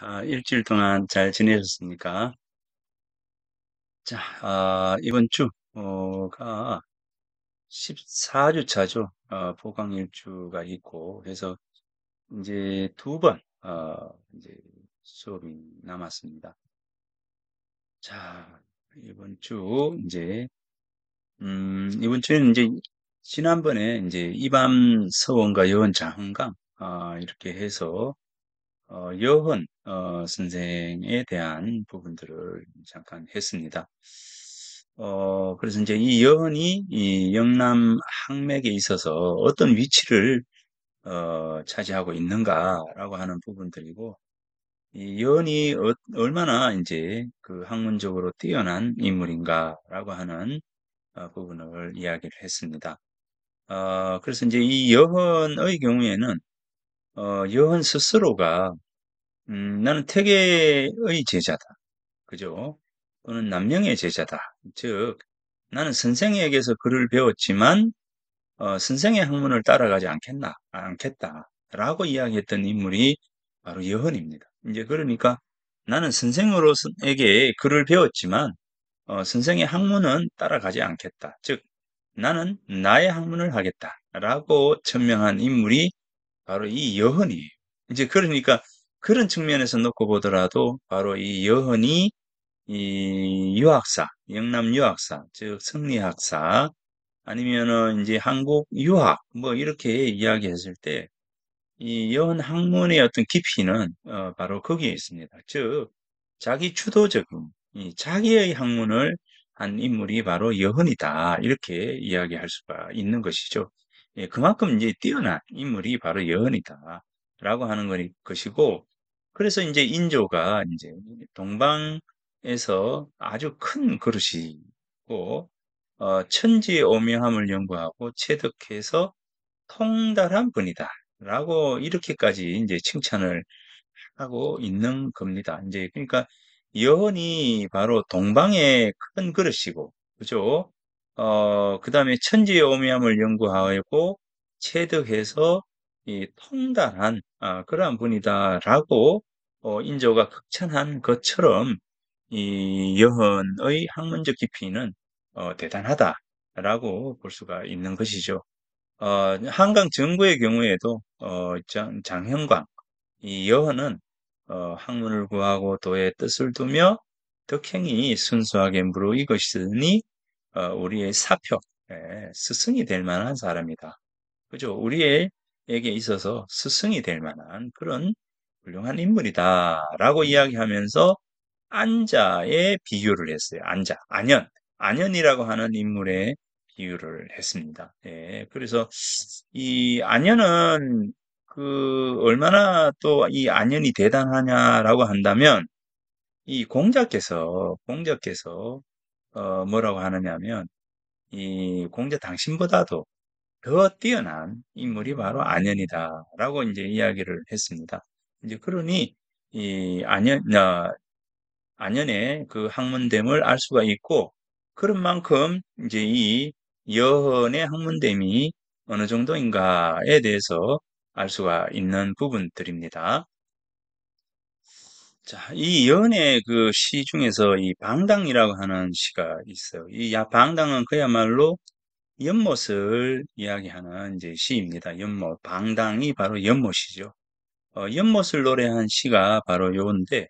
아, 일주일 동안 잘 지내셨습니까? 자, 아, 이번 주가 어, 14주 차죠. 어, 아, 포강 일주가 있고, 그래서 이제 두 번, 어, 이제 수업이 남았습니다. 자, 이번 주, 이제, 음, 이번 주에는 이제, 지난번에 이제 이밤 서원과 여원 자흥강, 아, 이렇게 해서, 어, 여헌 어, 선생에 대한 부분들을 잠깐 했습니다. 어, 그래서 이제 이 여헌이 이 영남 항맥에 있어서 어떤 위치를 어, 차지하고 있는가라고 하는 부분들이고 이 여헌이 어, 얼마나 이제 그 학문적으로 뛰어난 인물인가라고 하는 어, 부분을 이야기를 했습니다. 어, 그래서 이제 이 여헌의 경우에는 어, 여헌 스스로가 음, 나는 태계의 제자다. 그죠? 또는 남명의 제자다. 즉 나는 선생에게서 글을 배웠지만 어, 선생의 학문을 따라가지 않겠나 않겠다라고 이야기했던 인물이 바로 여헌입니다. 이제 그러니까 나는 선생으로에게 글을 배웠지만 어, 선생의 학문은 따라가지 않겠다. 즉 나는 나의 학문을 하겠다라고 천명한 인물이 바로 이여흔이 이제 그러니까 그런 측면에서 놓고 보더라도 바로 이여흔이이 유학사, 영남 유학사, 즉승리학사 아니면은 이제 한국 유학 뭐 이렇게 이야기했을 때 이여흔 학문의 어떤 깊이는 어 바로 거기에 있습니다. 즉 자기 주도적인 이 자기의 학문을 한 인물이 바로 여흔이다 이렇게 이야기할 수가 있는 것이죠. 예, 그만큼 이제 뛰어난 인물이 바로 여은이다라고 하는 것이고, 그래서 이제 인조가 이제 동방에서 아주 큰 그릇이고, 어, 천지의 오묘함을 연구하고 체득해서 통달한 분이다. 라고 이렇게까지 이제 칭찬을 하고 있는 겁니다. 이제 그러니까 여원이 바로 동방의 큰 그릇이고, 그죠? 어, 그 다음에 천지의 오묘함을 연구하고 체득해서 이 통달한 아, 그러한 분이다라고 어, 인조가 극찬한 것처럼 이 여헌의 학문적 깊이는 어, 대단하다라고 볼 수가 있는 것이죠. 어, 한강 정구의 경우에도 어, 장, 장현광 이 여헌은 어, 학문을 구하고 도의 뜻을 두며 덕행이 순수하게 무르익었으니 어, 우리의 사표, 예, 스승이 될 만한 사람이다. 그죠? 우리에게 있어서 스승이 될 만한 그런 훌륭한 인물이다. 라고 음. 이야기하면서 안자에 비유를 했어요. 안자, 안연. 안연이라고 하는 인물에 비유를 했습니다. 예, 그래서 이 안연은 그 얼마나 또 이 안연이 대단하냐라고 한다면 이 공자께서 공자께서 어, 뭐라고 하느냐면 하이 공자 당신보다도 더 뛰어난 인물이 바로 안연이다라고 이제 이야기를 했습니다. 이제 그러니 이 안연 어, 안연의 그 학문됨을 알 수가 있고 그런 만큼 이제 이 여헌의 학문됨이 어느 정도인가에 대해서 알 수가 있는 부분들입니다. 자, 이 연의 그 시 중에서 이 방당이라고 하는 시가 있어요. 이 방당은 그야말로 연못을 이야기하는 이제 시입니다. 연못, 방당이 바로 연못이죠. 어, 연못을 노래한 시가 바로 요건데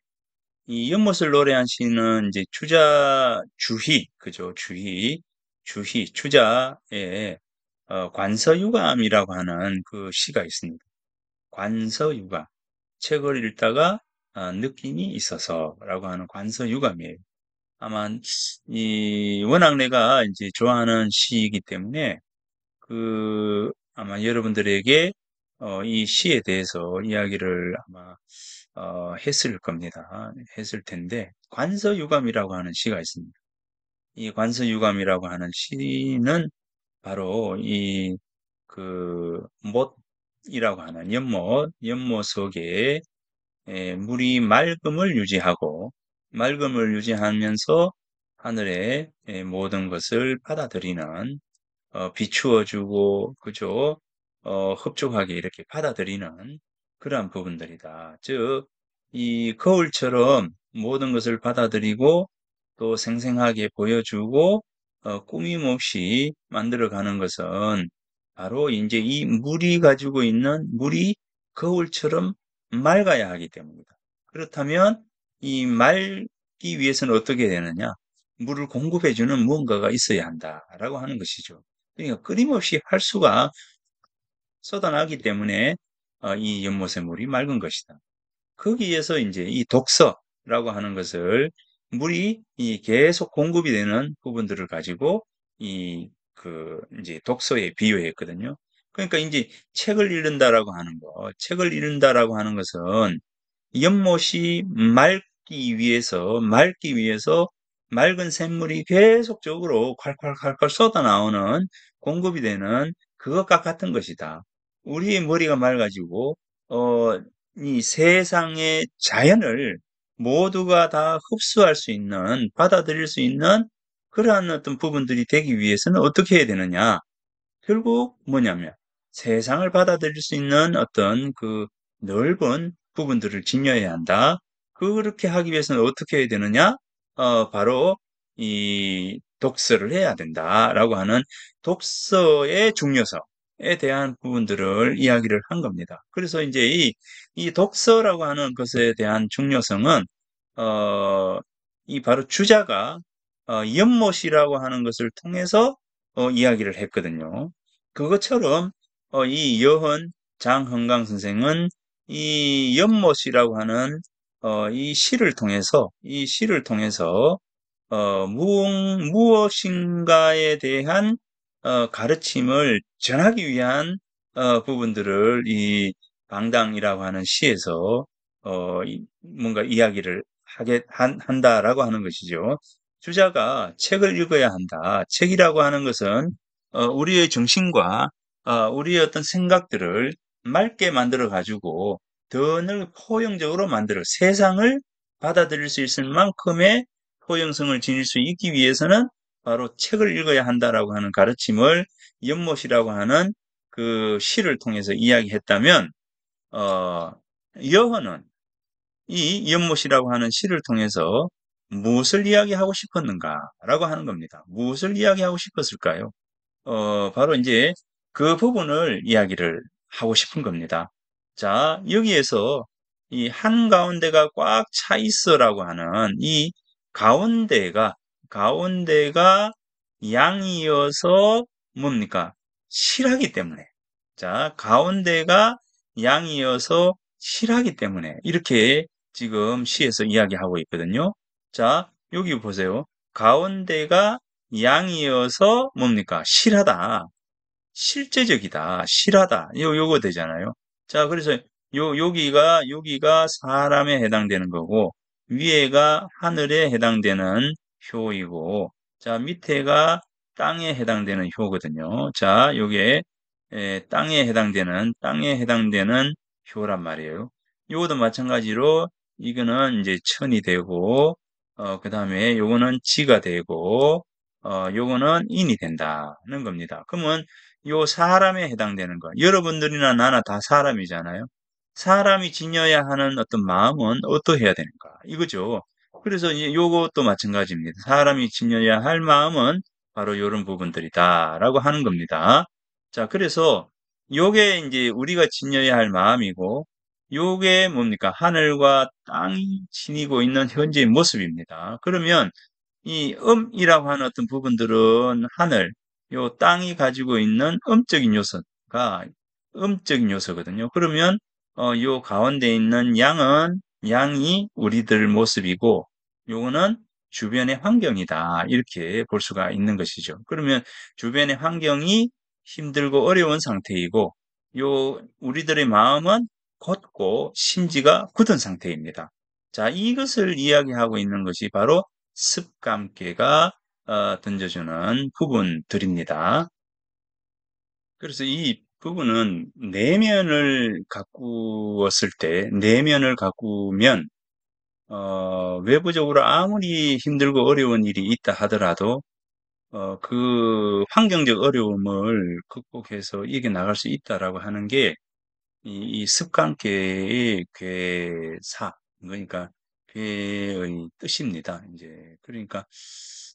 이 연못을 노래한 시는 이제 주자 주희 그죠 주희 주희 주자의 어, 관서유감이라고 하는 그 시가 있습니다. 관서유감 책을 읽다가 어, 느낌이 있어서라고 하는 관서유감이에요. 다만 이 워낙 내가 이제 좋아하는 시이기 때문에 그 아마 여러분들에게 어, 이 시에 대해서 이야기를 아마 어, 했을 겁니다. 했을 텐데 관서유감이라고 하는 시가 있습니다. 이 관서유감이라고 하는 시는 바로 이 그 못이라고 하는 연못 연못 속에 예, 물이 맑음을 유지하고 맑음을 유지하면서 하늘의 예, 모든 것을 받아들이는 어, 비추어주고 그죠 어, 흡족하게 이렇게 받아들이는 그러한 부분들이다. 즉 이 거울처럼 모든 것을 받아들이고 또 생생하게 보여주고 어, 꾸밈없이 만들어가는 것은 바로 이제 이 물이 가지고 있는 물이 거울처럼 맑아야 하기 때문입니다. 그렇다면 이 맑기 위해서는 어떻게 되느냐? 물을 공급해주는 무언가가 있어야 한다라고 하는 것이죠. 그러니까 끊임없이 할수가 쏟아나기 때문에 어, 이 연못의 물이 맑은 것이다. 거기에서 이제 이 독서라고 하는 것을 물이 이 계속 공급이 되는 부분들을 가지고 이 그 이제 독서에 비유했거든요. 그러니까 이제 책을 읽는다라고 하는 거, 책을 읽는다라고 하는 것은 연못이 맑기 위해서, 맑기 위해서 맑은 샘물이 계속적으로 콸콸콸콸 쏟아 나오는 공급이 되는 그것과 같은 것이다. 우리의 머리가 맑아지고, 어, 이 세상의 자연을 모두가 다 흡수할 수 있는, 받아들일 수 있는 그러한 어떤 부분들이 되기 위해서는 어떻게 해야 되느냐? 결국 뭐냐면 세상을 받아들일 수 있는 어떤 그 넓은 부분들을 진여해야 한다. 그렇게 하기 위해서는 어떻게 해야 되느냐? 어, 바로 이 독서를 해야 된다라고 하는 독서의 중요성에 대한 부분들을 이야기를 한 겁니다. 그래서 이제 이, 이 독서라고 하는 것에 대한 중요성은 어, 이 바로 주자가 어, 연못이라고 하는 것을 통해서 어, 이야기를 했거든요. 그것처럼 어, 이 여헌 장헌강 선생은 이 연못이라고 하는 어, 이 시를 통해서 이 시를 통해서 어, 무엇, 무엇인가에 대한 어, 가르침을 전하기 위한 어, 부분들을 이 방당이라고 하는 시에서 어, 뭔가 이야기를 하게 한, 한다라고 하는 것이죠. 주자가 책을 읽어야 한다. 책이라고 하는 것은 어, 우리의 정신과 어, 우리의 어떤 생각들을 맑게 만들어 가지고 더 늘 포용적으로 만들어 세상을 받아들일 수 있을 만큼의 포용성을 지닐 수 있기 위해서는 바로 책을 읽어야 한다라고 하는 가르침을 연못이라고 하는 그 시를 통해서 이야기했다면 어, 여호는 이 연못이라고 하는 시를 통해서 무엇을 이야기하고 싶었는가라고 하는 겁니다. 무엇을 이야기하고 싶었을까요? 어, 바로 이제 그 부분을 이야기를 하고 싶은 겁니다. 자, 여기에서 이 한가운데가 꽉 차 있어라고 하는 이 가운데가, 가운데가 양이어서 뭡니까? 실하기 때문에. 자, 가운데가 양이어서 실하기 때문에. 이렇게 지금 시에서 이야기하고 있거든요. 자, 여기 보세요. 가운데가 양이어서 뭡니까? 실하다. 실제적이다, 실하다. 요, 요거 되잖아요. 자, 그래서 요, 여기가, 여기가 사람에 해당되는 거고, 위에가 하늘에 해당되는 효이고, 자, 밑에가 땅에 해당되는 효거든요. 자, 요게 에, 땅에 해당되는, 땅에 해당되는 효란 말이에요. 요것도 마찬가지로 이거는 이제 천이 되고, 어, 그 다음에 요거는 지가 되고, 어, 요거는 인이 된다는 겁니다. 그러면 요 사람에 해당되는 거. 여러분들이나 나나 다 사람이잖아요. 사람이 지녀야 하는 어떤 마음은 어떠해야 되는가? 이거죠. 그래서 이제 요것도 마찬가지입니다. 사람이 지녀야 할 마음은 바로 요런 부분들이다라고 하는 겁니다. 자, 그래서 요게 이제 우리가 지녀야 할 마음이고 요게 뭡니까? 하늘과 땅이 지니고 있는 현재의 모습입니다. 그러면 이 음이라고 하는 어떤 부분들은 하늘, 요 땅이 가지고 있는 음적인 요소가 음적인 요소거든요. 그러면 어, 요 가운데 있는 양은 양이 우리들 모습이고 요거는 주변의 환경이다 이렇게 볼 수가 있는 것이죠. 그러면 주변의 환경이 힘들고 어려운 상태이고 요 우리들의 마음은 곧고 심지가 굳은 상태입니다. 자 이것을 이야기하고 있는 것이 바로 습감계가 어, 던져주는 부분들입니다. 그래서 이 부분은 내면을 가꾸었을 때 내면을 가꾸면 어, 외부적으로 아무리 힘들고 어려운 일이 있다 하더라도 어, 그 환경적 어려움을 극복해서 이겨나갈 수 있다라고 하는 게 이 습관계의 괴사 그러니까 배의 뜻입니다. 이제 그러니까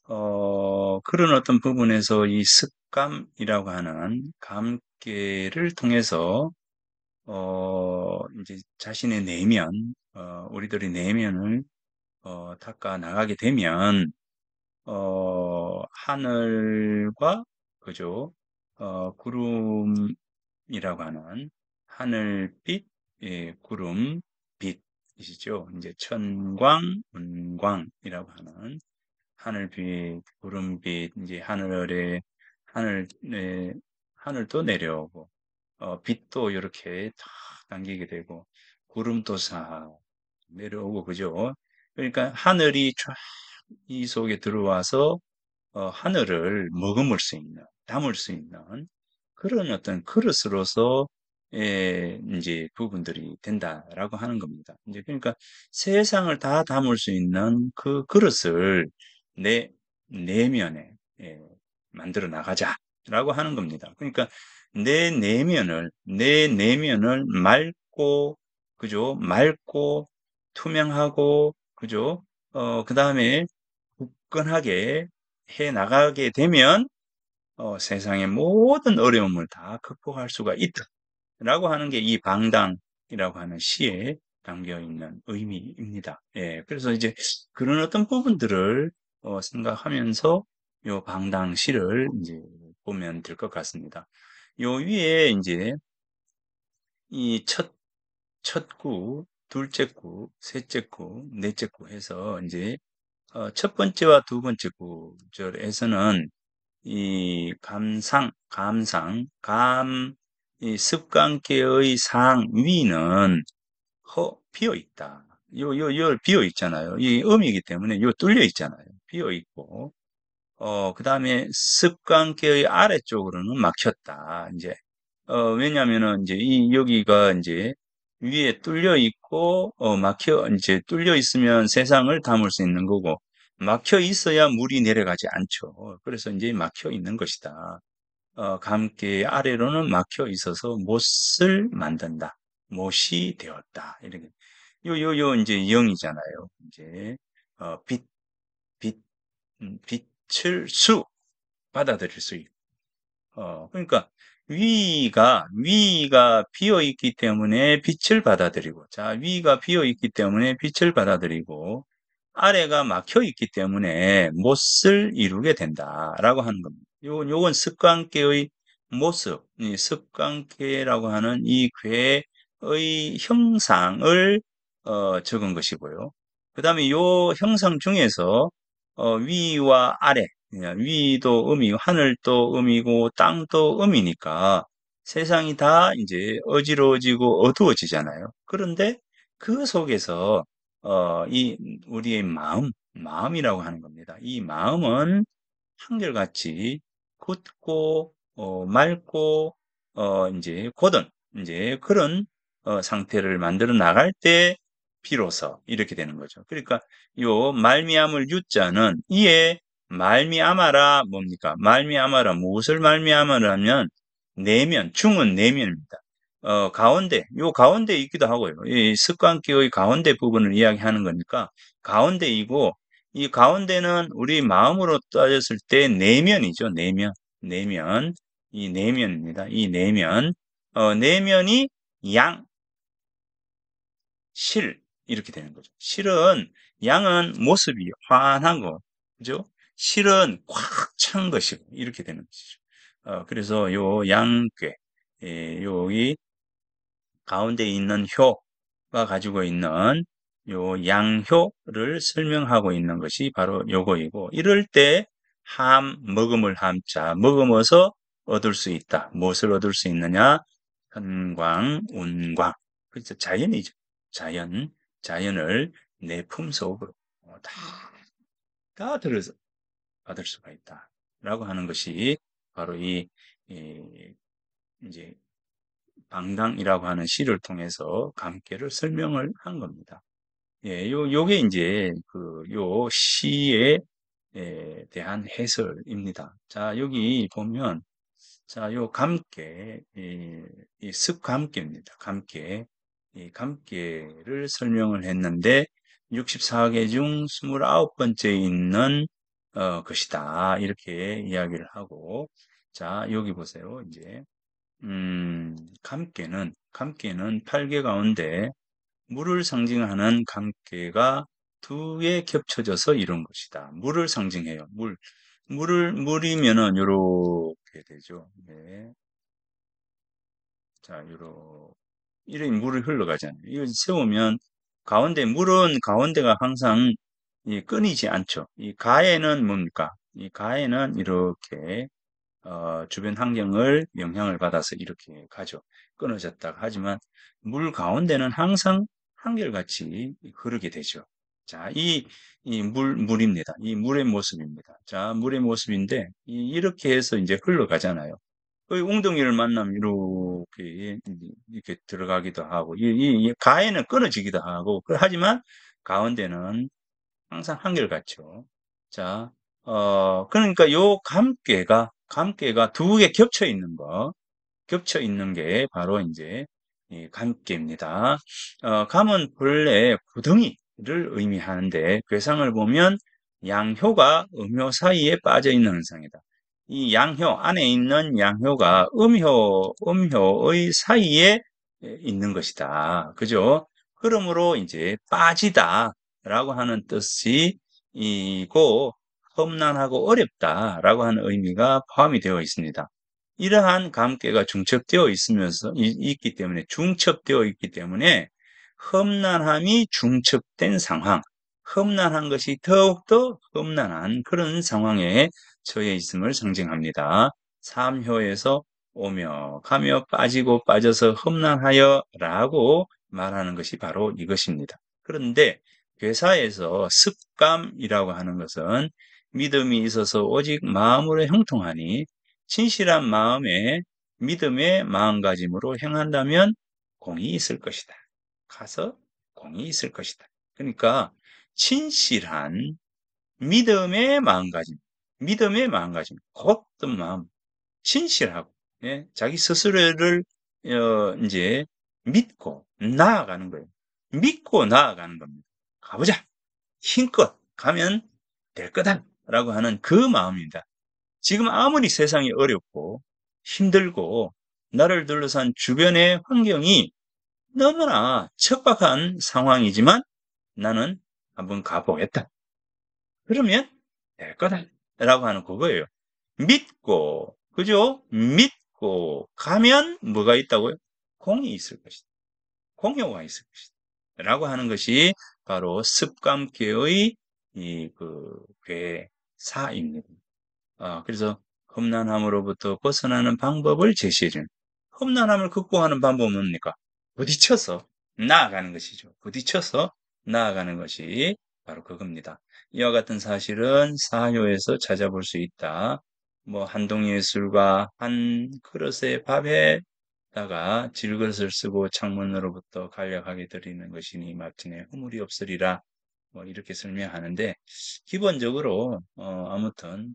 어, 그런 어떤 부분에서 이 습감이라고 하는 감개를 통해서 어, 이제 자신의 내면, 어, 우리들의 내면을 어, 닦아 나가게 되면 어, 하늘과 그죠 어, 구름이라고 하는 하늘빛 예, 구름 이시죠. 이제 천광, 은광이라고 하는 하늘빛, 구름빛, 이제 하늘에 하늘에 하늘도 내려오고 어, 빛도 이렇게 탁 당기게 되고 구름도 사 내려오고 그죠. 그러니까 하늘이 쫙이 속에 들어와서 어, 하늘을 머금을 수 있는 담을 수 있는 그런 어떤 그릇으로서 이제 예, 부분들이 된다라고 하는 겁니다. 이제 그러니까 세상을 다 담을 수 있는 그 그릇을 내 내면에 예, 만들어 나가자라고 하는 겁니다. 그러니까 내 내면을 내 내면을 맑고 그죠 맑고 투명하고 그죠 어그 다음에 굳건하게 해 나가게 되면 어, 세상의 모든 어려움을 다 극복할 수가 있다. 라고 하는 게 이 방당이라고 하는 시에 담겨 있는 의미입니다. 예, 그래서 이제 그런 어떤 부분들을 어, 생각하면서 이 방당시를 이제 보면 될 것 같습니다. 이 위에 이제 이 첫, 첫 구, 둘째 구, 셋째 구, 넷째 구 해서 이제 어, 첫 번째와 두 번째 구절에서는 이 감상, 감상, 감, 이 습관계의 상 위는 허 비어 있다. 요요요 비어 있잖아요. 이 음이기 때문에 요 뚫려 있잖아요. 비어 있고 어 그다음에 습관계의 아래쪽으로는 막혔다. 이제 어 왜냐면은 이제 이 여기가 이제 위에 뚫려 있고 어 막혀 이제 뚫려 있으면 세상을 담을 수 있는 거고 막혀 있어야 물이 내려가지 않죠. 그래서 이제 막혀 있는 것이다. 어, 감기 아래로는 막혀 있어서 못을 만든다. 못이 되었다. 이렇게. 요, 요, 요, 이제 영이잖아요. 이제, 어, 빛, 빛, 음, 빛을 수 받아들일 수 있고. 어, 그러니까 위가, 위가 비어 있기 때문에 빛을 받아들이고, 자, 위가 비어 있기 때문에 빛을 받아들이고, 아래가 막혀 있기 때문에 못을 이루게 된다라고 하는 겁니다. 요건 요건 습관계의 모습, 이 습관계라고 하는 이 괴의 형상을 어, 적은 것이고요. 그 다음에 요 형상 중에서 어, 위와 아래, 그러니까 위도 음이 하늘도 음이고 땅도 음이니까 세상이 다 이제 어지러워지고 어두워지잖아요. 그런데 그 속에서 어, 이 우리의 마음, 마음이라고 하는 겁니다. 이 마음은 한결같이 굳고 어, 맑고 어, 이제 곧은 이제 그런 어, 상태를 만들어 나갈 때 비로소 이렇게 되는 거죠. 그러니까 이 말미암을 유자는 이에 말미암아라 뭡니까? 말미암아라 무엇을 말미암아라면 내면 중은 내면입니다. 어, 가운데 요 가운데 있기도 하고요. 이 습관기의 가운데 부분을 이야기하는 거니까 가운데이고 이 가운데는 우리 마음으로 따졌을 때 내면이죠. 내면. 내면. 이 내면입니다. 이 내면. 어, 내면이 양, 실. 이렇게 되는 거죠. 실은 양은 모습이 환한 거. 그죠? 실은 꽉 찬 것이고, 이렇게 되는 것이죠. 어, 그래서 요 양괴, 예, 여기 가운데 있는 효가 가지고 있는 요 양효를 설명하고 있는 것이 바로 요거이고 이럴 때 함, 먹음을 함자, 먹음어서 얻을 수 있다. 무엇을 얻을 수 있느냐? 현광, 운광. 그렇죠 자연이죠. 자연, 자연을 내 품속으로 다, 다 들어서 받을 수가 있다. 라고 하는 것이 바로 이, 이 이제 방당이라고 하는 시를 통해서 감계를 설명을 한 겁니다. 예, 요, 요게 이제 그요 시에 예, 대한 해설입니다. 자, 여기 보면 자, 요 감개 이, 습감개입니다. 감개. 이 감개를 설명을 했는데 64개 중 29번째 있는 어, 것이다. 이렇게 이야기를 하고 자, 여기 보세요. 이제 음, 감개는 감개는 8개 가운데 물을 상징하는 관계가 두 개 겹쳐져서 이런 것이다. 물을 상징해요. 물. 물을, 물이면은 요렇게 되죠. 네. 자, 요렇게. 이런 물이 흘러가잖아요. 이거 세우면 가운데, 물은 가운데가 항상 이 끊이지 않죠. 이 가에는 뭡니까? 이 가에는 이렇게 어, 주변 환경을 영향을 받아서 이렇게 가죠. 끊어졌다가 하지만 물 가운데는 항상 한결같이 흐르게 되죠. 자, 이, 이 물, 물입니다. 이 물의 모습입니다. 자, 물의 모습인데, 이, 렇게 해서 이제 흘러가잖아요. 그 웅덩이를 만나면 이렇게, 이렇게 들어가기도 하고, 이, 이, 이 가에는 끊어지기도 하고, 그 하지만 가운데는 항상 한결같죠. 자, 어, 그러니까 요 감개가, 감개가 두 개 겹쳐 있는 거, 겹쳐 있는 게 바로 이제 감개입니다. 예, 어, 감은 본래 고등이를 의미하는데 괴상을 보면 양효가 음효 사이에 빠져 있는 현상이다. 이 양효 안에 있는 양효가 음효 음효의 사이에 예, 있는 것이다. 그죠? 그러므로 이제 빠지다라고 하는 뜻이 이고 험난하고 어렵다라고 하는 의미가 포함이 되어 있습니다. 이러한 감개가 중첩되어 있으면서 있기 때문에 중첩되어 있기 때문에 험난함이 중첩된 상황, 험난한 것이 더욱더 험난한 그런 상황에 처해 있음을 상징합니다. 삼효에서 오며 가며 빠지고 빠져서 험난하여 라고 말하는 것이 바로 이것입니다. 그런데 괴사에서 습감이라고 하는 것은 믿음이 있어서 오직 마음으로 형통하니 진실한 마음에 믿음의 마음가짐으로 행한다면 공이 있을 것이다. 가서 공이 있을 것이다. 그러니까 진실한 믿음의 마음가짐, 믿음의 마음가짐, 곱던 마음, 진실하고 예? 자기 스스로를 어, 이제 믿고 나아가는 거예요. 믿고 나아가는 겁니다. 가보자. 힘껏 가면 될 거다라고 하는 그 마음입니다. 지금 아무리 세상이 어렵고 힘들고 나를 둘러싼 주변의 환경이 너무나 척박한 상황이지만 나는 한번 가보겠다. 그러면 될 거다. 라고 하는 그거예요. 믿고, 그죠? 믿고 가면 뭐가 있다고요? 공이 있을 것이다. 공효가 있을 것이다. 라고 하는 것이 바로 습감계의 이그 괴사입니다. 어, 그래서 험난함으로부터 벗어나는 방법을 제시해 주는 험난함을 극복하는 방법은 뭡니까? 부딪혀서 나아가는 것이죠. 부딪혀서 나아가는 것이 바로 그겁니다. 이와 같은 사실은 사효에서 찾아볼 수 있다. 뭐 한동예술과 한 그릇의 밥에다가 질것을 쓰고 창문으로부터 간략하게 드리는 것이니 막틴에 허물이 없으리라 뭐 이렇게 설명하는데 기본적으로 어 아무튼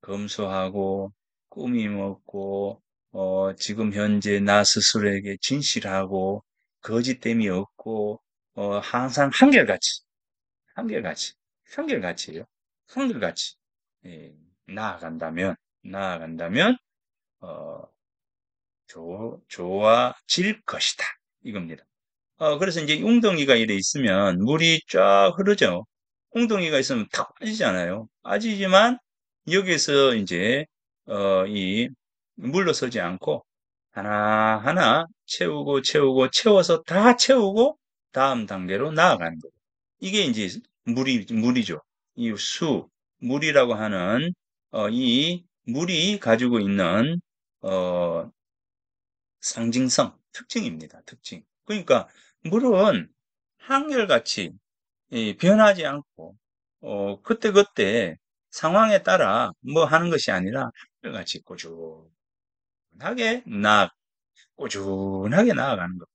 검소하고 꾸밈없고 어, 지금 현재 나 스스로에게 진실하고 거짓됨이 없고 어, 항상 한결같이 한결같이 한결같이요 예 한결같이 예, 나아간다면 나아간다면 어, 조, 좋아질 것이다 이겁니다. 어, 그래서 이제 웅덩이가 이래 있으면 물이 쫙 흐르죠. 웅덩이가 있으면 탁 빠지잖아요. 빠지지만 여기에서 이제 어, 이 물러서지 않고 하나하나 채우고 채우고 채워서 다 채우고 다음 단계로 나아가는 거예요. 이게 이제 물이 물이죠. 이 수, 물이라고 하는 어, 이 물이 가지고 있는 어, 상징성, 특징입니다. 특징. 그러니까 물은 한결같이 예, 변하지 않고 어, 그때그때 상황에 따라 뭐 하는 것이 아니라 똑 같이 꾸준하게 나 꾸준하게 나아가는 것.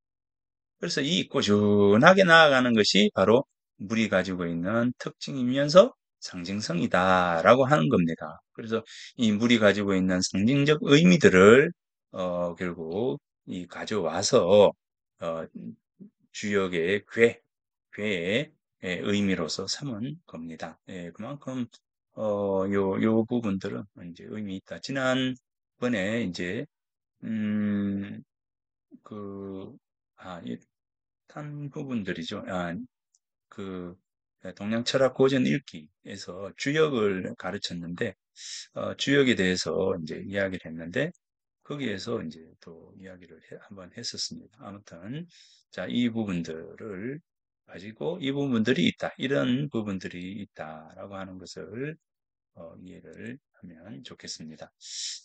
그래서 이 꾸준하게 나아가는 것이 바로 물이 가지고 있는 특징이면서 상징성이다라고 하는 겁니다. 그래서 이 물이 가지고 있는 상징적 의미들을 어, 결국 이 가져와서 어, 주역의 괴, 괴의 예, 의미로서 삼은 겁니다. 예, 그만큼 어, 요, 요 부분들은 이제 의미 있다. 지난번에 이제, 음, 그, 아, 탄 부분들이죠. 아, 그, 동양 철학 고전 읽기에서 주역을 가르쳤는데, 어, 주역에 대해서 이제 이야기를 했는데, 거기에서 이제 또 이야기를 해, 한번 했었습니다. 아무튼, 자, 이 부분들을 가지고 이 부분들이 있다. 이런 부분들이 있다라고 하는 것을 어, 이해를 하면 좋겠습니다.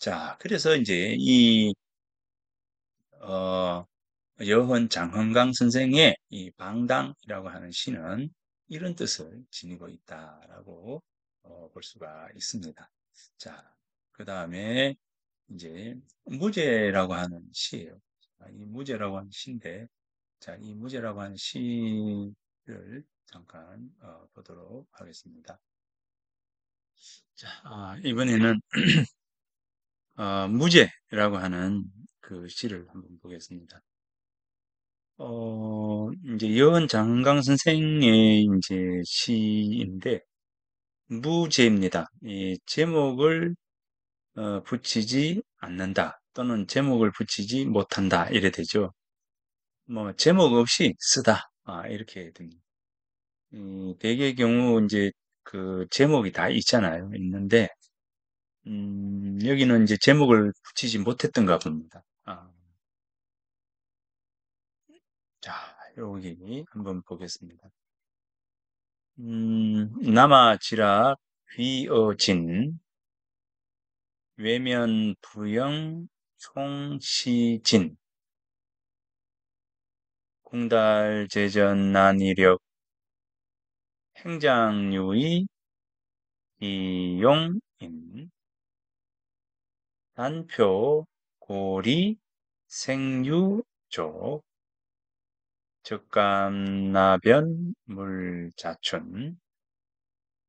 자, 그래서 이제 이 어, 여헌 장헌강 선생의 이 방당이라고 하는 시는 이런 뜻을 지니고 있다라고 어, 볼 수가 있습니다. 자, 그 다음에 이제 무제라고 하는 시예요. 이 무제라고 하는 시인데 자, 이 무죄라고 한 시를 잠깐 어, 보도록 하겠습니다. 자, 아, 이번에는 어, 무죄라고 하는 그 시를 한번 보겠습니다. 어, 이제 여은 장강 선생의 이제 시인데 무죄입니다. 이 제목을 어, 붙이지 않는다 또는 제목을 붙이지 못한다 이래 되죠. 뭐 제목 없이 쓰다 아, 이렇게 됩니다. 음, 대개의 경우 이제 그 제목이 다 있잖아요. 있는데 음, 여기는 이제 제목을 붙이지 못했던가 봅니다. 아. 자, 여기 한번 보겠습니다. 음, 남아지락 귀어진 외면 부영 총시진 공달 제전 난이력 행장유의 이용인 단표 고리 생유족 적감나변 물자춘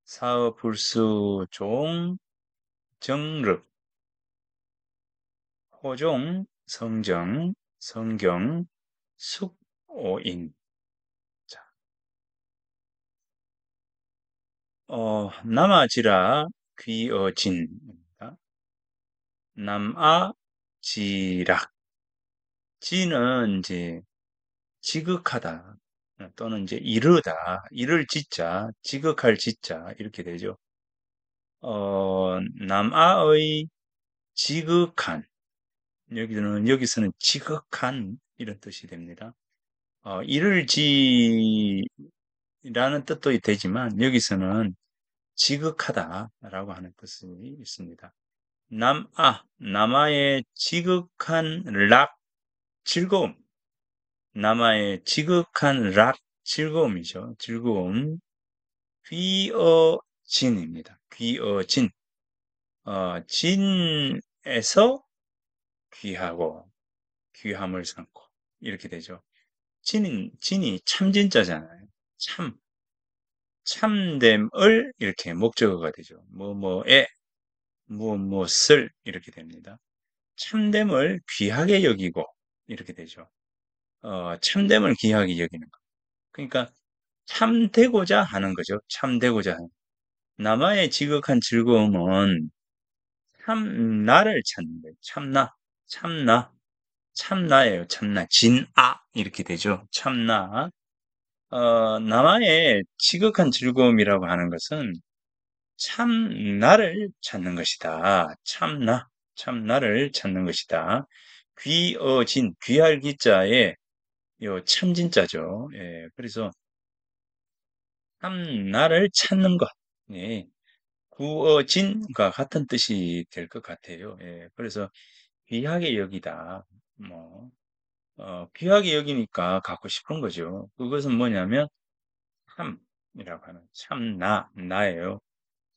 사업불수종 정륵 호종 성정 성경 숙 오인. 어, 자, 어, 남아지라 귀어진. 남아지락. 지는 이제 지극하다 또는 이제 이르다 이를 짓자 지극할 짓자 이렇게 되죠. 어, 남아의 지극한 여기는 여기서는 지극한 이런 뜻이 됩니다. 어, 이를 지라는 뜻도 되지만 여기서는 지극하다라고 하는 뜻이 있습니다. 남아, 남아의 지극한 락, 즐거움. 남아의 지극한 락, 즐거움이죠. 즐거움. 귀어진입니다. 귀어진. 어, 진에서 귀하고, 귀함을 삼고, 이렇게 되죠. 진이, 진이 참 진짜잖아요. 참. 참됨을 이렇게 목적어가 되죠. 뭐, 뭐에, 뭐, 무을 이렇게 됩니다. 참됨을 귀하게 여기고 이렇게 되죠. 어, 참됨을 귀하게 여기는 거. 그러니까 참되고자 하는 거죠. 참되고자 하는. 남아의 지극한 즐거움은 참 나를 찾는 거예요. 참나, 참나. 참나예요. 참나. 진아. 이렇게 되죠. 참나. 어, 남아의 지극한 즐거움이라고 하는 것은 참나를 찾는 것이다. 참나. 참나를 찾는 것이다. 귀어진, 귀할 기자에 요 참진자죠. 예, 그래서 참나를 찾는 것. 예, 구어진과 같은 뜻이 될 것 같아요. 예, 그래서 귀하게 여기다. 뭐, 어, 귀하게 여기니까 갖고 싶은 거죠. 그것은 뭐냐면, 참이라고 하는, 참 나, 나예요.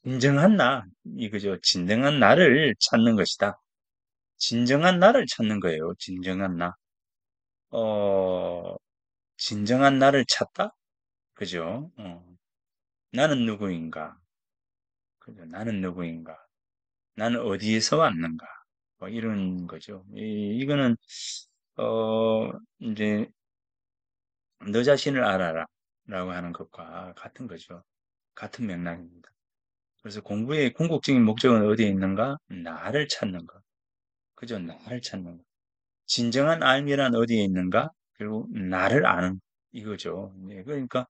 진정한 나, 이거죠. 진정한 나를 찾는 것이다. 진정한 나를 찾는 거예요. 진정한 나. 어, 진정한 나를 찾다? 그죠? 어. 나는 누구인가? 그죠? 나는 누구인가? 나는 어디에서 왔는가? 뭐 이런 거죠. 이, 거는 어, 이제 너 자신을 알아라 라고 하는 것과 같은 거죠. 같은 맥락입니다. 그래서 공부의 궁극적인 목적은 어디에 있는가? 나를 찾는 것. 그저 나를 찾는 것. 진정한 알미란 어디에 있는가? 결국 나를 아는 이거죠. 예, 그러니까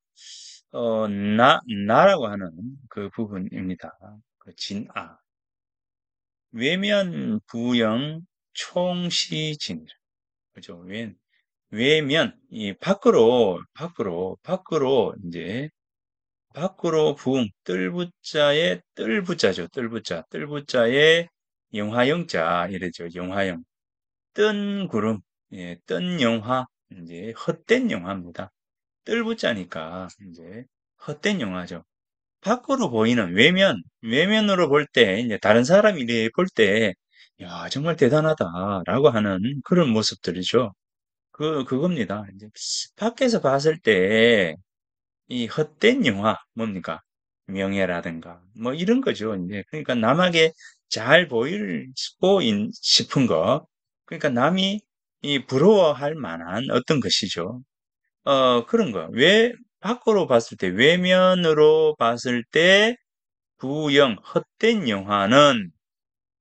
어, 나, 나라고 하는 그 부분입니다. 그 진아. 외면 부영 총시진 그죠? 외, 외면, 이 밖으로, 밖으로, 밖으로, 이제, 밖으로 부흥, 뜰부자의 뜰부자죠. 뜰부자, 뜰부자의 영화영자, 이래죠. 영화영. 뜬 구름, 예, 뜬 영화, 이제 헛된 영화입니다. 뜰부자니까, 이제 헛된 영화죠. 밖으로 보이는 외면, 외면으로 볼 때, 이제 다른 사람이 볼 때, 야, 정말 대단하다라고 하는 그런 모습들이죠. 그, 그겁니다. 이제 밖에서 봤을 때, 이 헛된 영화, 뭡니까? 명예라든가, 뭐 이런 거죠. 이제, 그러니까 남에게 잘 보이고 싶은 거, 그러니까 남이 이 부러워할 만한 어떤 것이죠. 어, 그런 거. 왜 밖으로 봤을 때, 외면으로 봤을 때, 부영, 헛된 영화는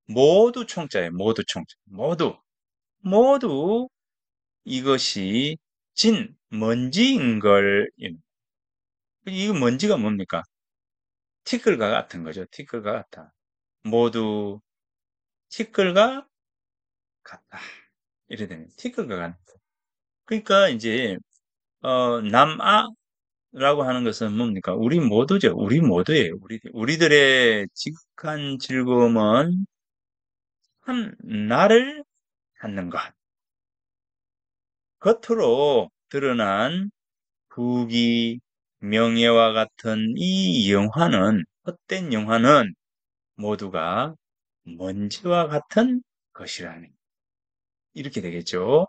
모두 총자예요. 모두 총자. 모두. 모두 이것이 진, 먼지인 걸, 이거 먼지가 뭡니까? 티끌과 같은 거죠. 티끌과 같다. 모두 티끌과 같다. 이래 되면 티끌과 같다. 그러니까 이제 어, 남아 라고 하는 것은 뭡니까? 우리 모두죠. 우리 모두예요. 우리, 우리들의 지극한 즐거움은 참 나를 찾는 것. 겉으로 드러난 부귀, 명예와 같은 이 영화는, 헛된 영화는 모두가 먼지와 같은 것이라는 이렇게 되겠죠.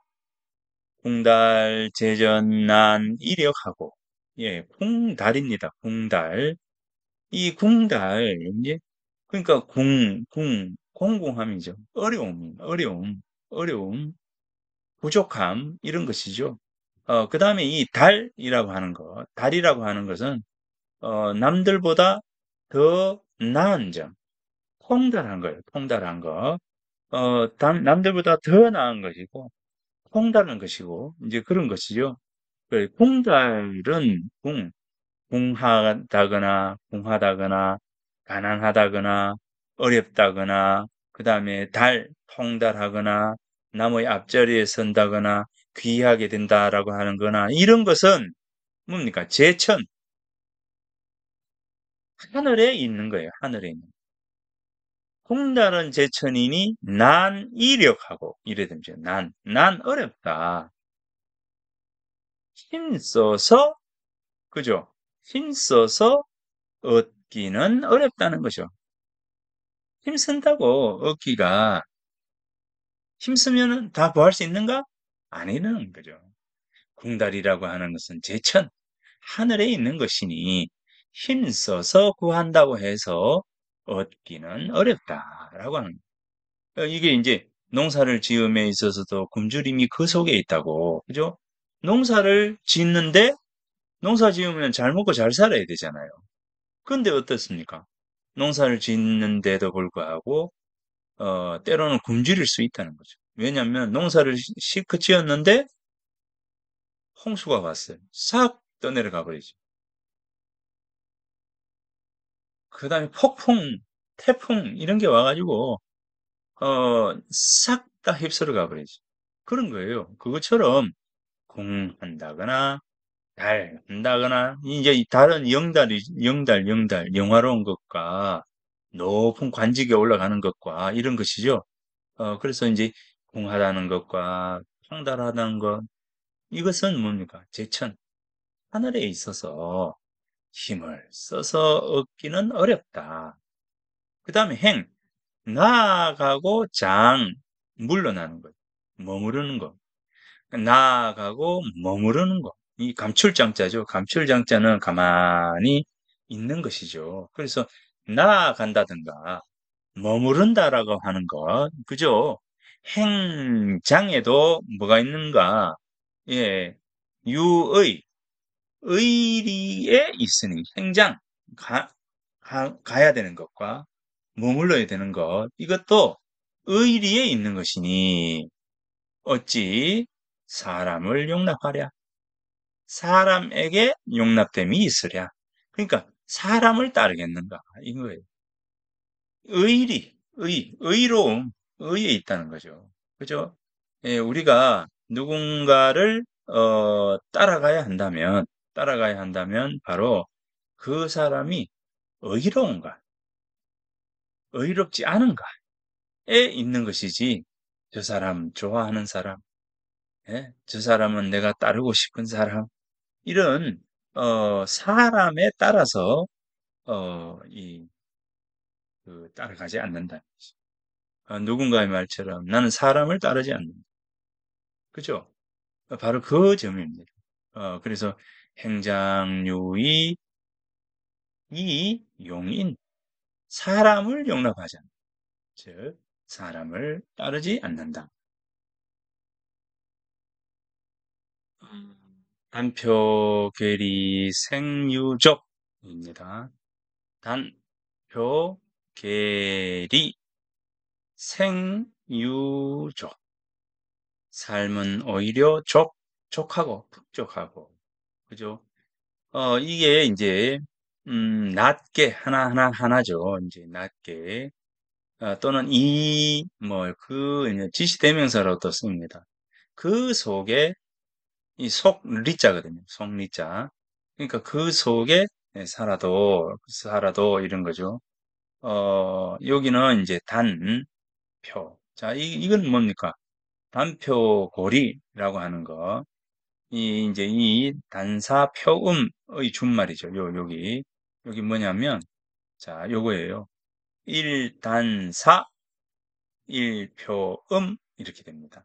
홍달, 재전, 난, 이력하고 예, 콩달입니다. 콩달. 이 궁달, 이제, 그러니까 궁, 궁, 공공함이죠. 어려움, 어려움, 어려움, 부족함, 이런 것이죠. 어, 그 다음에 이 달이라고 하는 것, 달이라고 하는 것은, 어, 남들보다 더 나은 점, 통달한 거예요. 통달한 거. 어, 남, 남들보다 더 나은 것이고, 통달한 것이고, 이제 그런 것이죠. 그 공달은 공, 공하다거나, 공하다거나, 가난하다거나, 어렵다거나, 그 다음에 달, 통달하거나, 나무의 앞자리에 선다거나, 귀하게 된다라고 하는 거나, 이런 것은 뭡니까? 제천. 하늘에 있는 거예요. 하늘에 있는. 홍달은 제천이니, 난 이력하고, 이래 됩니다. 난, 난 어렵다. 힘써서 그죠? 힘써서 얻기는 어렵다는 거죠. 힘쓴다고 얻기가 힘쓰면 다 구할 수 있는가? 아니는 거죠. 궁달이라고 하는 것은 제천, 하늘에 있는 것이니 힘써서 구한다고 해서 얻기는 어렵다라고 하는 거예요. 이게 이제 농사를 지음에 있어서도 굶주림이 그 속에 있다고, 그죠? 농사를 짓는데 농사 지으면 잘 먹고 잘 살아야 되잖아요. 근데 어떻습니까? 농사를 짓는데도 불구하고 어, 때로는 굶주릴 수 있다는 거죠. 왜냐하면 농사를 실컷 지었는데 홍수가 왔어요. 싹 떠내려가 버리죠. 그 다음에 폭풍, 태풍 이런 게 와가지고 어, 싹 다 휩쓸어 가버리죠. 그런 거예요. 그것처럼 공한다거나 달 한다거나 이제 다른 영달이 영달 영달 영화로운 것과 높은 관직에 올라가는 것과 이런 것이죠. 어, 그래서 이제 공하다는 것과 평달하다는 것 이것은 뭡니까? 제천 하늘에 있어서 힘을 써서 얻기는 어렵다. 그 다음에 행 나아가고 장 물러나는 것 머무르는 것 나아가고 머무르는 것. 이 감출장자죠. 감출장자는 가만히 있는 것이죠. 그래서 나아간다든가 머무른다라고 하는 것, 그죠? 행장에도 뭐가 있는가? 예, 유의, 의리에 있으니 행장 가, 가, 가야 되는 것과 머물러야 되는 것, 이것도 의리에 있는 것이니 어찌 사람을 용납하랴. 사람에게 용납됨이 있으랴. 그러니까 사람을 따르겠는가 인 거예요. 의리, 의, 의로움, 의에 있다는 거죠. 그죠? 예, 우리가 누군가를 어, 따라가야 한다면 따라가야 한다면 바로 그 사람이 의로운가, 의롭지 않은가에 있는 것이지 저 사람 좋아하는 사람, 예? 저 사람은 내가 따르고 싶은 사람 이런 어, 사람에 따라서 어, 이, 그, 따라가지 않는다. 어, 누군가의 말처럼 나는 사람을 따르지 않는다. 그죠? 어, 바로 그 점입니다. 어, 그래서 행장류의이 용인 사람을 용납하지 않는다. 즉 사람을 따르지 않는다. 단표괴리 생유적입니다. 단표괴리 생유적 삶은 오히려 적적하고 풍족하고 그죠? 어 이게 이제 음, 낮게 하나하나 하나죠. 이제 낮게 어, 또는 이 뭐그 지시대명사로도 씁니다. 그 속에 이속 리자거든요. 속 리자. 그러니까 그 속에 예, 살아도 그 살아도 이런 거죠. 어, 여기는 이제 단표. 자, 이, 이건 뭡니까? 단표고리라고 하는 거. 이 이제 이 단사표음의 준말이죠. 요 여기 여기 뭐냐면 자, 요거예요. 일단사 일표음 이렇게 됩니다.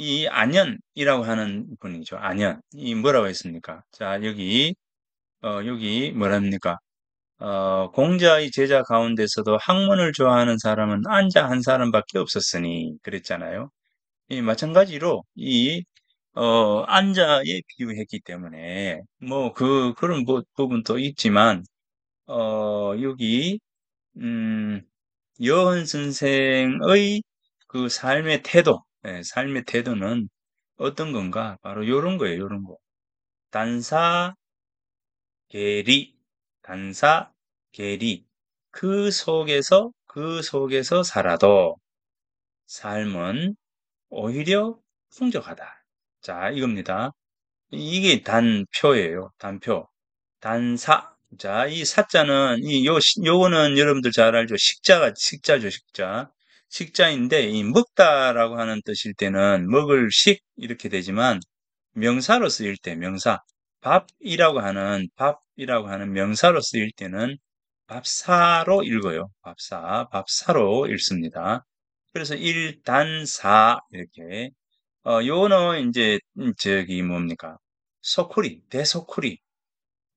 이 안연이라고 하는 분이죠. 안연. 이 뭐라고 했습니까? 자, 여기, 어, 여기 뭐랍니까? 어, 공자의 제자 가운데서도 학문을 좋아하는 사람은 앉아 한 사람밖에 없었으니 그랬잖아요. 이 마찬가지로 이 어, 앉아에 비유했기 때문에 뭐 그 그런 뭐, 부분도 있지만 어, 여기 음, 여헌 선생의 그 삶의 태도 예, 삶의 태도는 어떤 건가? 바로 이런 거예요. 이런 거. 단사 계리 단사 계리 그 속에서 그 속에서 살아도 삶은 오히려 풍족하다. 자 이겁니다. 이게 단표예요. 단표 단사 자이 사자는 이 요 요거는 여러분들 잘 알죠. 식자가 식자죠. 식자 식자인데 이 먹다라고 하는 뜻일 때는 먹을 식 이렇게 되지만 명사로 쓰일 때 명사 밥이라고 하는 밥이라고 하는 명사로 쓰일 때는 밥사로 읽어요. 밥사, 밥사로 읽습니다. 그래서 일단사 이렇게 어, 요는 이제 음, 저기 뭡니까 소쿠리 대소쿠리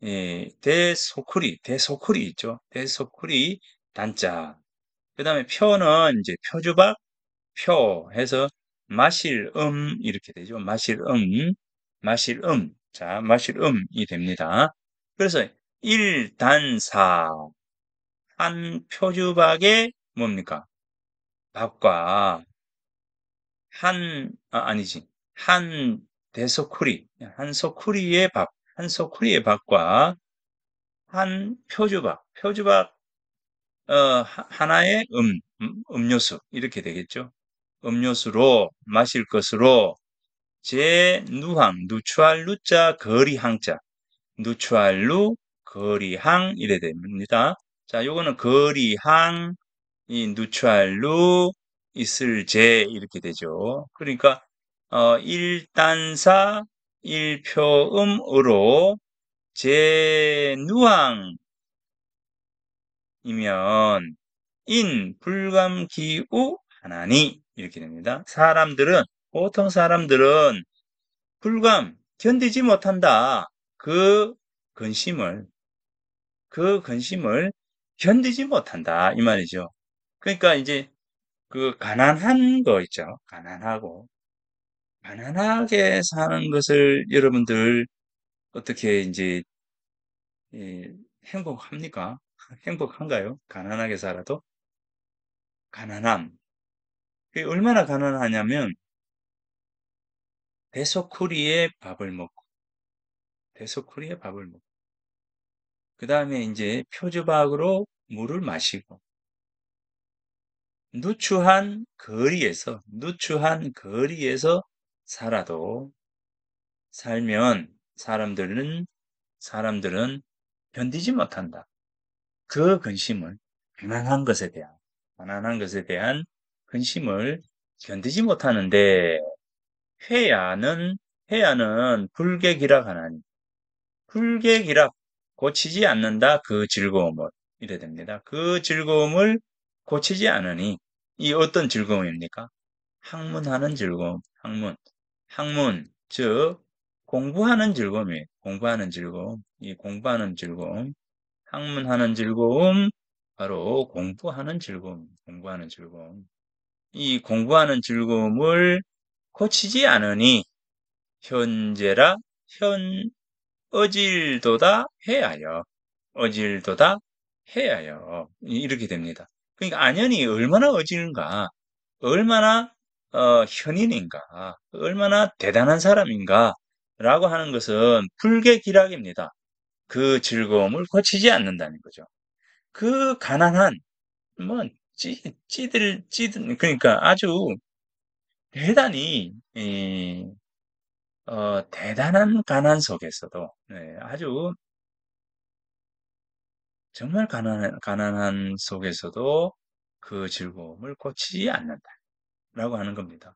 예, 대소쿠리 대소쿠리 있죠. 대소쿠리 단자 그 다음에 표는 이제 표주박, 표 해서 마실 음 이렇게 되죠. 마실 음, 마실 음. 자, 마실 음이 됩니다. 그래서 1단사한 표주박의 뭡니까? 밥과 한 아, 니지한 대소쿠리 한 소쿠리의 밥한 소쿠리의 밥과 한 표주박 표주박 어, 하나의 음, 음, 음료수 이렇게 되겠죠. 음료수로 마실 것으로 제 누항 누추알 루자 거리 항자 누추알루 거리 항 이래 됩니다. 자, 요거는 거리 항이누추알루 있을 제 이렇게 되죠. 그러니까 어, 일단사 일표음으로 제 누항 이면 인 불감기우 하나니 이렇게 됩니다. 사람들은 보통 사람들은 불감 견디지 못한다. 그 근심을 그 근심을 견디지 못한다 이 말이죠. 그러니까 이제 그 가난한 거 있죠. 가난하고 가난하게 사는 것을 여러분들 어떻게 이제 예, 행복합니까? 행복한가요? 가난하게 살아도? 가난함. 그게 얼마나 가난하냐면, 대소쿠리에 밥을 먹고, 대소쿠리에 밥을 먹고, 그 다음에 이제 표주박으로 물을 마시고, 누추한 거리에서, 누추한 거리에서 살아도, 살면 사람들은, 사람들은 견디지 못한다. 그근심을 가난한 것에 대한 가난한 것에 대한 근심을 견디지 못하는데 회야는 회야는 불객이라 하나니 불객이라 고치지 않는다 그 즐거움을 이래 됩니다. 그 즐거움을 고치지 않으니 이 어떤 즐거움입니까? 학문하는 즐거움, 학문, 학문 즉 공부하는 즐거움이 공부하는 즐거움, 이 공부하는 즐거움 학문하는 즐거움, 바로 공부하는 즐거움, 공부하는 즐거움. 이 공부하는 즐거움을 고치지 않으니 현재라 현 어질도다 해야요 어질도다 해야요 이렇게 됩니다. 그러니까 안연이 얼마나 어지인가 얼마나 어, 현인인가, 얼마나 대단한 사람인가라고 하는 것은 불계기락입니다 그 즐거움을 거치지 않는다는 거죠. 그 가난한 뭐 찌, 찌들 찌든 그러니까 아주 대단히 이, 어, 대단한 가난 속에서도 네, 아주 정말 가난, 가난한 속에서도 그 즐거움을 고치지 않는다라고 하는 겁니다.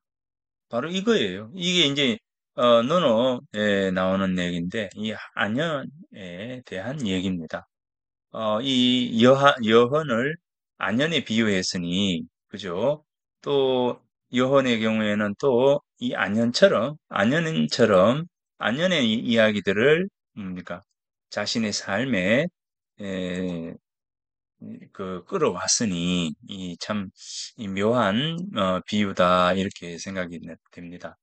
바로 이거예요. 이게 이제 어, 논어에 예, 나오는 얘기인데 이 안연에 대한 얘기입니다. 어, 이 여하, 여헌을 안연에 비유했으니 그죠? 또 여헌의 경우에는 또 이 안연처럼 안연처럼 안연의 이야기들을 이 뭡니까 자신의 삶에 에, 그 끌어왔으니 이 참 이 묘한 어, 비유다 이렇게 생각이 됩니다.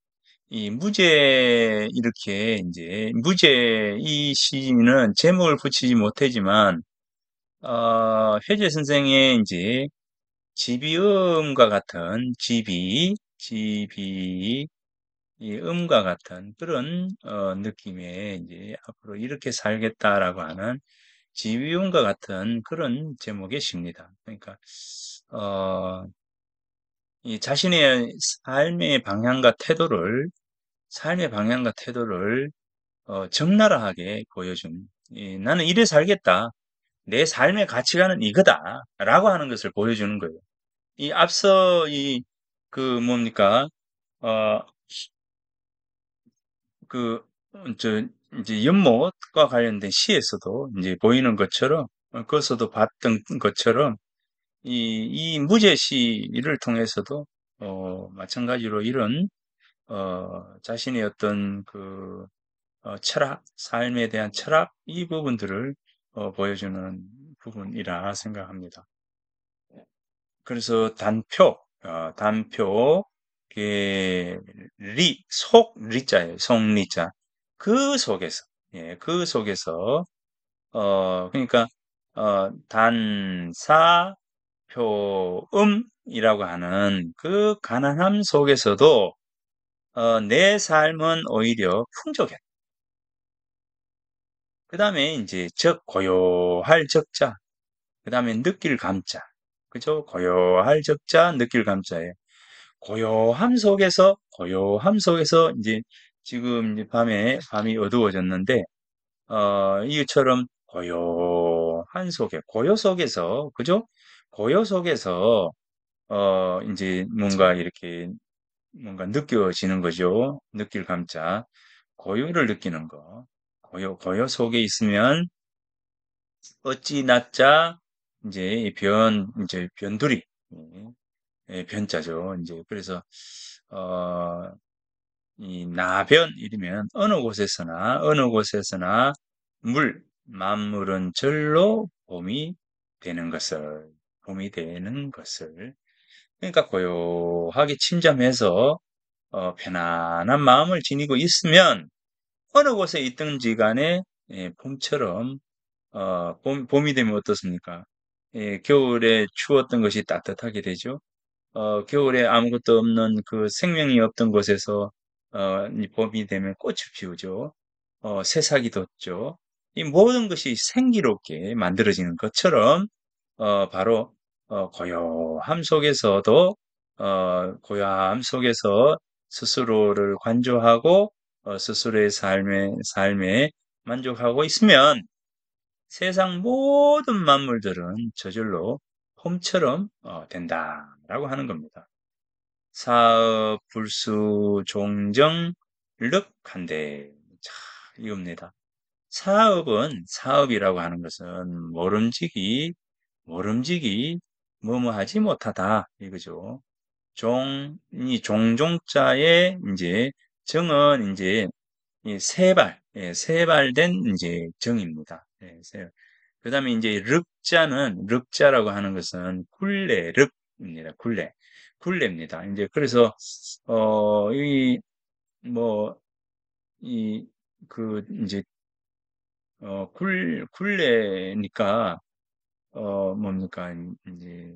이 무죄 이렇게 이제 무죄 이 시는 제목을 붙이지 못하지만 어, 회재 선생의 이제 지비음과 같은 지비 지비 이 음과 같은 그런 어, 느낌의 이제 앞으로 이렇게 살겠다라고 하는 지비음과 같은 그런 제목의 시입니다. 그러니까 어, 이 자신의 삶의 방향과 태도를 삶의 방향과 태도를 어, 적나라하게 보여준니 예, 나는 이래 살겠다. 내 삶의 가치관은 이거다. 라고 하는 것을 보여주는 거예요. 이 앞서 이, 그 뭡니까, 어, 그, 저, 이제 연못과 관련된 시에서도 이제 보이는 것처럼, 어, 거기서도 봤던 것처럼, 이, 이 무제시를 통해서도, 어, 마찬가지로 이런 어, 자신의 어떤 그 어, 철학, 삶에 대한 철학 이 부분들을 어, 보여주는 부분이라 생각합니다. 그래서 단표, 어, 단표, 예, 리, 속 리자예요. 속 리자. 그 속에서, 예, 그 속에서, 어, 그러니까, 어, 단사, 표음이라고 하는 그 가난함 속에서도 어, 내 삶은 오히려 풍족해. 그 다음에 이제 적 고요할 적자. 그 다음에 느낄 감자. 그죠? 고요할 적자, 느낄 감자예 고요함 속에서, 고요함 속에서 이제 지금 이제 밤에, 밤이 어두워졌는데, 어, 이처럼 고요한 속에, 고요 속에서, 그죠? 고요 속에서, 어, 이제 뭔가 이렇게 뭔가 느껴지는 거죠. 느낄 감자. 고요를 느끼는 거. 고요, 고요 속에 있으면 어찌 낫자 이제 변 이제 변두리 예, 예, 변자죠. 이제 그래서 어, 이 나변 이러면 어느 곳에서나 어느 곳에서나 물 만물은 절로 봄이 되는 것을 봄이 되는 것을 그러니까 고요하게 침잠해서 어, 편안한 마음을 지니고 있으면 어느 곳에 있든지 간에 예, 봄처럼 어, 봄, 봄이 되면 어떻습니까? 예, 겨울에 추웠던 것이 따뜻하게 되죠. 어, 겨울에 아무것도 없는 그 생명이 없던 곳에서 어, 봄이 되면 꽃이 피우죠. 어, 새싹이 돋죠. 이 모든 것이 생기롭게 만들어지는 것처럼 어, 바로 어, 고요함 속에서도 어, 고요함 속에서 스스로를 관조하고 어, 스스로의 삶에 삶에 만족하고 있으면 세상 모든 만물들은 저절로 홈처럼 어, 된다라고 하는 겁니다. 사업 불수 종정 륵한데 이겁니다. 사업은 사업이라고 하는 것은 모름지기 모름지기 뭐뭐하지 못하다 이거죠. 종이 종종자의 이제 정은 이제 세발 예, 세발된 이제 정입니다. 예, 그 다음에 이제 륵자는 륵자라고 하는 것은 굴레 륵입니다. 굴레 굴레입니다. 이제 그래서 어 이 뭐 이 그 이제 어 굴 굴레니까 어, 뭡니까, 이제,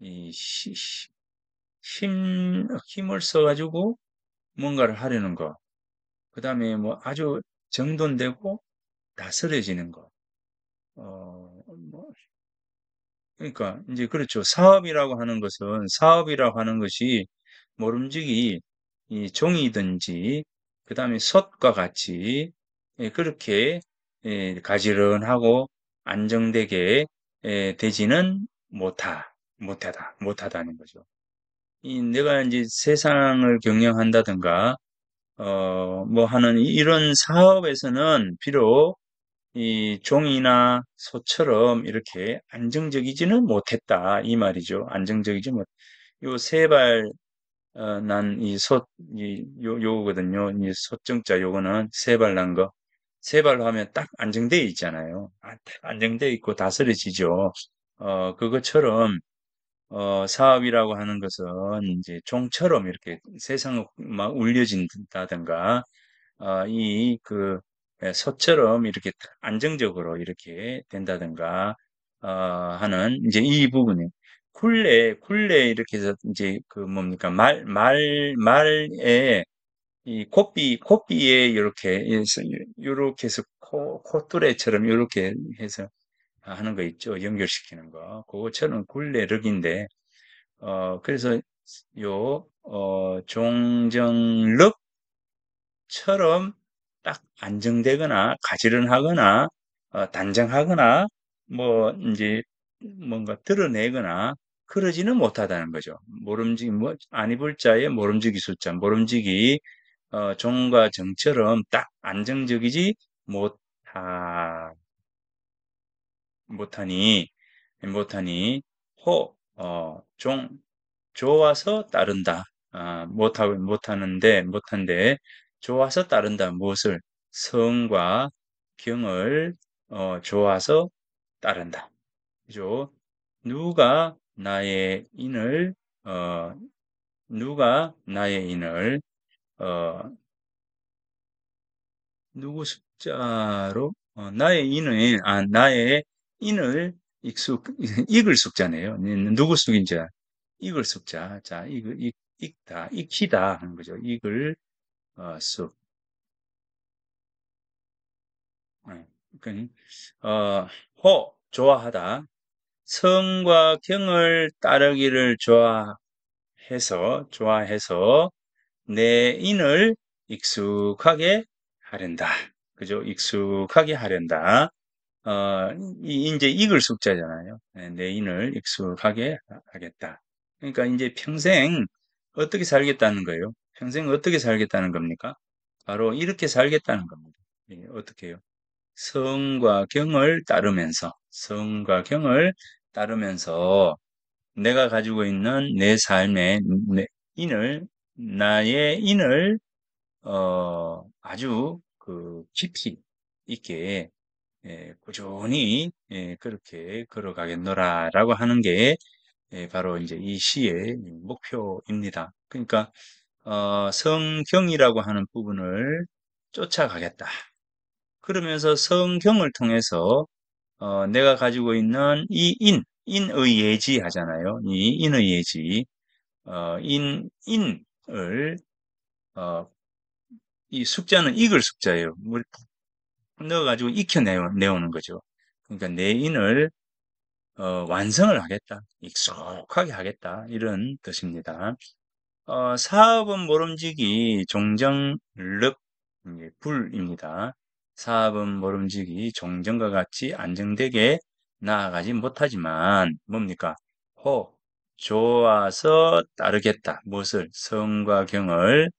이, 시, 힘, 힘을 써가지고 뭔가를 하려는 거. 그 다음에 뭐 아주 정돈되고 다스려지는 거. 어, 뭐, 그러니까, 이제 그렇죠. 사업이라고 하는 것은, 사업이라고 하는 것이 모름지기 이 종이든지, 그 다음에 솥과 같이, 예, 그렇게 예, 가지런하고 안정되게 예, 되지는 못하, 못하다, 못하다는 거죠. 이 내가 이제 세상을 경영한다든가, 어, 뭐 하는 이런 사업에서는 비록 이 종이나 소처럼 이렇게 안정적이지는 못했다. 이 말이죠. 안정적이지 못. 요 세발, 어, 난이 소, 이, 요, 요거든요. 이 소정자 요거는 세발 난 거. 세 발로 하면 딱 안정되어 있잖아요. 아, 딱 안정되어 있고 다스려지죠. 어, 그것처럼, 어, 사업이라고 하는 것은 이제 종처럼 이렇게 세상을 막 울려진다든가, 어, 이, 그, 소처럼 예, 이렇게 안정적으로 이렇게 된다든가, 어, 하는 이제 이 부분이 굴레, 굴레 이렇게 해서 이제 그 뭡니까 말, 말, 말에 이코비 콧비에 이렇게, 이렇게 해서 코, 콧뚜레처럼 이렇게 해서 하는 거 있죠. 연결시키는 거. 그거처럼 굴레륵인데, 어, 그래서 요, 어, 종정륵처럼 딱 안정되거나 가지런하거나, 어, 단정하거나, 뭐, 이제 뭔가 드러내거나, 그러지는 못하다는 거죠. 모름지기, 뭐, 안 입을 자에 모름지기 숫자, 모름지기 어, 종과 정처럼 딱 안정적이지 못하 못하니 못하니 호 어, 종 좋아서 따른다 아, 못하 못하는데 못한데 좋아서 따른다 무엇을 성과 경을 어, 좋아서 따른다 그죠 누가 나의 인을 어, 누가 나의 인을 어, 누구 숙자로 어, 나의 인을 아 나의 인을 익숙 익을 숙자네요. 네, 누구 숙인지 익을 숙자. 자, 익 익, 익다, 익히다 하는 거죠. 익을 어, 숙. 네, 그러니까, 어, 호 좋아하다. 성과 경을 따르기를 좋아해서 좋아해서 내 인을 익숙하게 하련다. 그죠? 익숙하게 하련다. 어, 이제 익을 숙자잖아요. 네, 내 인을 익숙하게 하겠다. 그러니까 이제 평생 어떻게 살겠다는 거예요? 평생 어떻게 살겠다는 겁니까? 바로 이렇게 살겠다는 겁니다. 예, 어떻게 요 성과 경을 따르면서, 성과 경을 따르면서 내가 가지고 있는 내 삶의 내 인을 나의 인을 어, 아주 그 깊이 있게 예, 꾸준히 예, 그렇게 걸어가겠노라라고 하는 게 예, 바로 이제 이 시의 목표입니다. 그러니까 어, 성경이라고 하는 부분을 쫓아가겠다. 그러면서 성경을 통해서 어, 내가 가지고 있는 이 인, 인의 예지 하잖아요. 이 인의 예지, 어, 인, 인, 어, 이 숙자는 익을 숙자예요. 물 넣어가지고 익혀내오는 거죠. 그러니까 내 인을 어, 완성을 하겠다. 익숙하게 하겠다. 이런 뜻입니다. 어, 사업은 모름지기 종정럽 불입니다. 사업은 모름지기 종정과 같이 안정되게 나아가지 못하지만 뭡니까? 호 좋아서 따르겠다. 무엇을? 성과 경을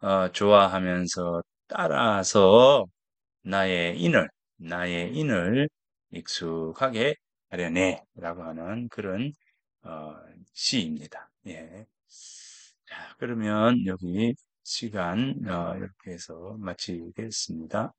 어, 좋아하면서 따라서 나의 인을, 나의 인을 익숙하게 하려네. 라고 하는 그런 어, 시입니다. 예. 자, 그러면 여기 시간 어, 이렇게 해서 마치겠습니다.